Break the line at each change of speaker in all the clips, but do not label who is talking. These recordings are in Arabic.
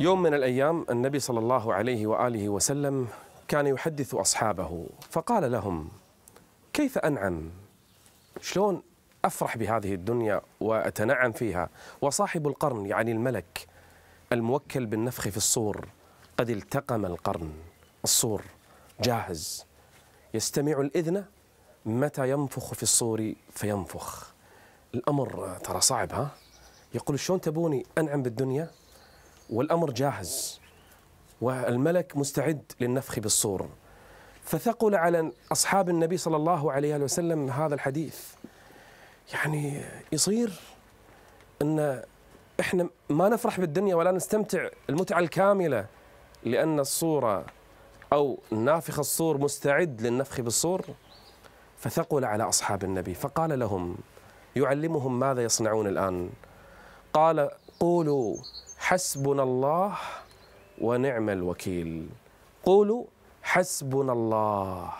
يوم من الأيام النبي صلى الله عليه وآله وسلم كان يحدث أصحابه فقال لهم كيف أنعم شلون أفرح بهذه الدنيا وأتنعم فيها وصاحب القرن يعني الملك الموكل بالنفخ في الصور قد التقم القرن الصور جاهز يستمع الإذن متى ينفخ في الصور فينفخ الأمر ترى صعب ها يقول شلون تبوني أنعم بالدنيا والأمر جاهز والملك مستعد للنفخ بالصور فثقل على أصحاب النبي صلى الله عليه وسلم هذا الحديث يعني يصير أن إحنا ما نفرح بالدنيا ولا نستمتع المتعة الكاملة لأن الصورة أو نافخ الصور مستعد للنفخ بالصور فثقل على أصحاب النبي فقال لهم يعلمهم ماذا يصنعون الآن قال قولوا حسبنا الله ونعم الوكيل قولوا حسبنا الله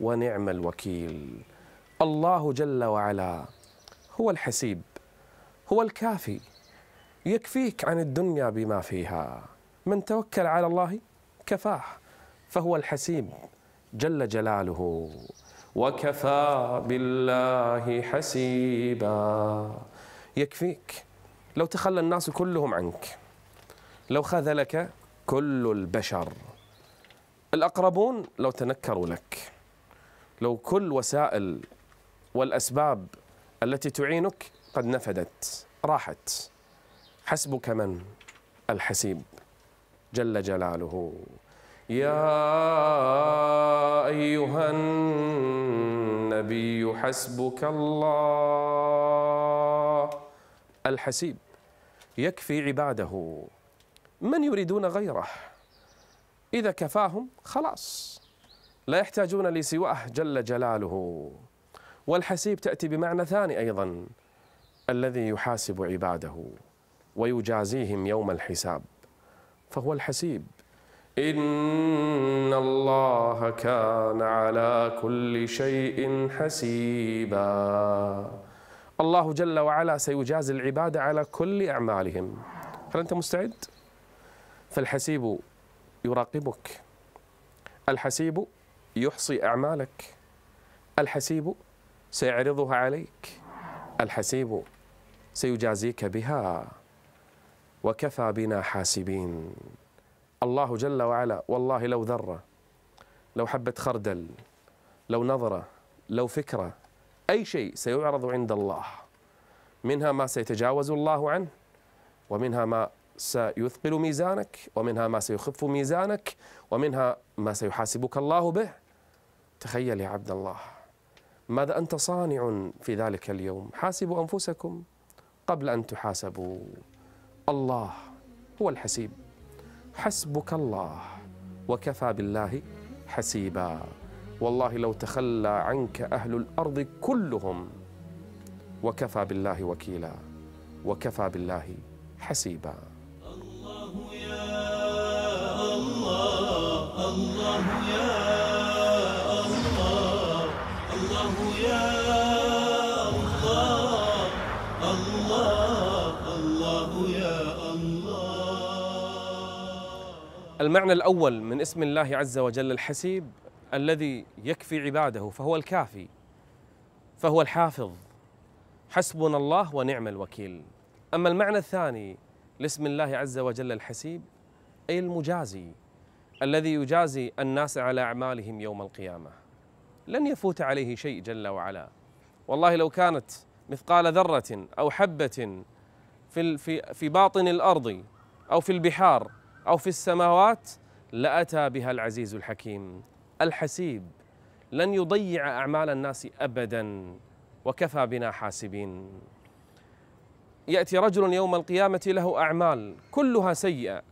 ونعم الوكيل الله جل وعلا هو الحسيب هو الكافي يكفيك عن الدنيا بما فيها من توكل على الله كفاه فهو الحسيب جل جلاله وكفى بالله حسيبا يكفيك لو تخلى الناس كلهم عنك لو خذلك كل البشر الأقربون لو تنكروا لك لو كل وسائل والأسباب التي تعينك قد نفدت راحت حسبك من الحسيب جل جلاله يا أيها النبي حسبك الله الحسيب يكفي عباده من يريدون غيره إذا كفاهم خلاص لا يحتاجون لسواه جل جلاله والحسيب تأتي بمعنى ثاني أيضا الذي يحاسب عباده ويجازيهم يوم الحساب فهو الحسيب إن الله كان على كل شيء حسيبا الله جل وعلا سيجازي العباد على كل أعمالهم هل أنت مستعد؟ فالحسيب يراقبك الحسيب يحصي أعمالك الحسيب سيعرضها عليك الحسيب سيجازيك بها وكفى بنا حاسبين الله جل وعلا والله لو ذرة لو حبة خردل لو نظرة لو فكرة أي شيء سيعرض عند الله منها ما سيتجاوز الله عنه ومنها ما سيثقل ميزانك ومنها ما سيخف ميزانك ومنها ما سيحاسبك الله به تخيل يا عبد الله ماذا أنت صانع في ذلك اليوم حاسبوا أنفسكم قبل أن تحاسبوا الله هو الحسيب حسبك الله وكفى بالله حسيبا والله لو تخلى عنك أهل الأرض كلهم وكفى بالله وكيلا وكفى بالله حسيبا الله يا الله الله يا الله الله يا الله المعنى الأول من اسم الله عز وجل الحسيب الذي يكفي عباده فهو الكافي فهو الحافظ حسبنا الله ونعم الوكيل أما المعنى الثاني لاسم الله عز وجل الحسيب أي المجازي الذي يجازي الناس على اعمالهم يوم القيامه لن يفوت عليه شيء جل وعلا والله لو كانت مثقال ذره او حبه في في في باطن الارض او في البحار او في السماوات لاتى بها العزيز الحكيم الحسيب لن يضيع اعمال الناس ابدا وكفى بنا حاسبين ياتي رجل يوم القيامه له اعمال كلها سيئه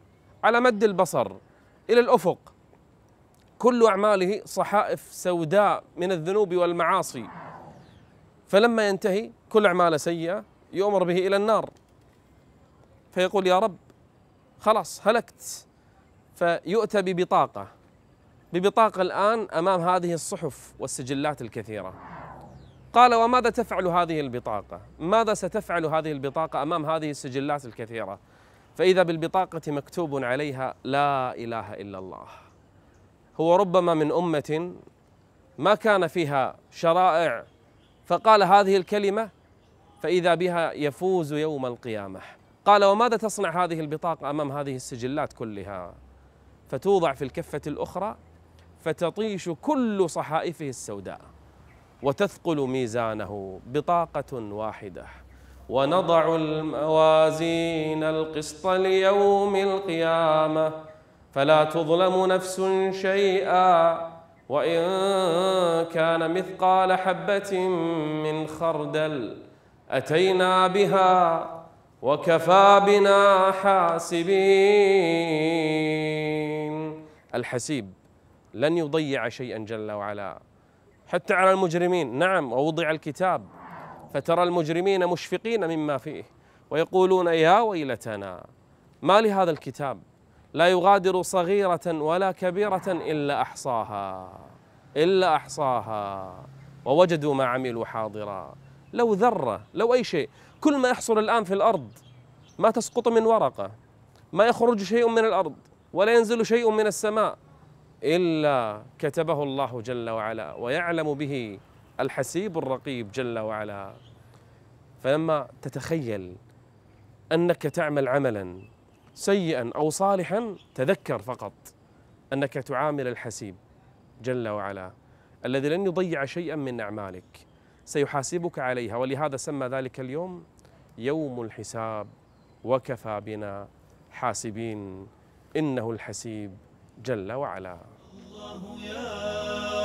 على مد البصر إلى الأفق كل أعماله صحائف سوداء من الذنوب والمعاصي فلما ينتهي كل أعماله سيئة يؤمر به إلى النار فيقول يا رب خلاص هلكت فيؤتى ببطاقة ببطاقة الآن أمام هذه الصحف والسجلات الكثيرة قال وماذا تفعل هذه البطاقة؟ ماذا ستفعل هذه البطاقة أمام هذه السجلات الكثيرة؟ فإذا بالبطاقة مكتوب عليها لا إله إلا الله هو ربما من أمة ما كان فيها شرائع فقال هذه الكلمة فإذا بها يفوز يوم القيامة قال وماذا تصنع هذه البطاقة أمام هذه السجلات كلها فتوضع في الكفة الأخرى فتطيش كل صحائفه السوداء وتثقل ميزانه بطاقة واحدة ونضع الموازين القسط ليوم القيامة فلا تظلم نفس شيئا وإن كان مثقال حبة من خردل أتينا بها وكفى بنا حاسبين الحسيب لن يضيع شيئا جل وعلا حتى على المجرمين نعم ووضع الكتاب فترى المجرمين مشفقين مما فيه ويقولون يا ويلتنا ما لهذا الكتاب لا يغادر صغيرة ولا كبيرة إلا أحصاها إلا أحصاها ووجدوا ما عملوا حاضرا لو ذرة لو أي شيء كل ما يحصل الآن في الأرض ما تسقط من ورقة ما يخرج شيء من الأرض ولا ينزل شيء من السماء إلا كتبه الله جل وعلا ويعلم به الحسيب الرقيب جل وعلا فلما تتخيل انك تعمل عملا سيئا او صالحا تذكر فقط انك تعامل الحسيب جل وعلا الذي لن يضيع شيئا من اعمالك سيحاسبك عليها ولهذا سمى ذلك اليوم يوم الحساب وكفى بنا حاسبين انه الحسيب جل وعلا الله يا